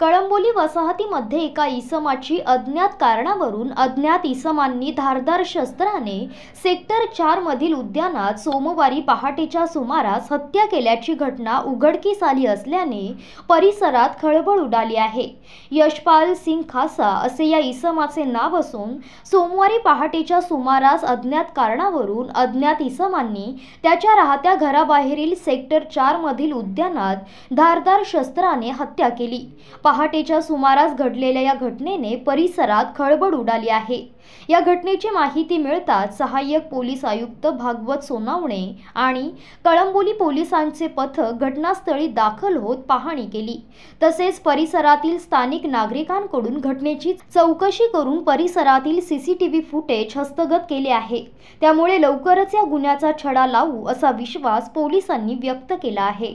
कळंबोली वसाहतीमध्ये एका इसमाची अज्ञात कारणावरून अज्ञात इसमांनी धारदार शस्त्राने सेक्टर मधील उद्यानात सोमवारी पहाटेच्या सुमारास हत्या केल्याची घटना उघडकीस आली असल्याने परिसरात खळबळ उडाली आहे यशपाल सिंग खासा असे या इसमाचे नाव असून सोमवारी पहाटेच्या सुमारास अज्ञात कारणावरून अज्ञात इसमांनी त्याच्या राहत्या घराबाहेरील सेक्टर मधील उद्यानात धारदार शस्त्राने हत्या केली पहाटेच्या सुमारास घडलेल्या या घटनेने परिसरात खळबळ उडाली आहे या घटनेची माहिती मिळताच सहाय्यक पोलीस आयुक्त भागवत सोनावणे आणि कळंबोली पोलिसांचे पथक घटनास्थळी दाखल होत पाहणी केली तसेच परिसरातील स्थानिक नागरिकांकडून घटनेची चौकशी करून परिसरातील सीसीटीव्ही फुटेज हस्तगत केले आहे त्यामुळे लवकरच या गुन्ह्याचा छडा लावू असा विश्वास पोलिसांनी व्यक्त केला आहे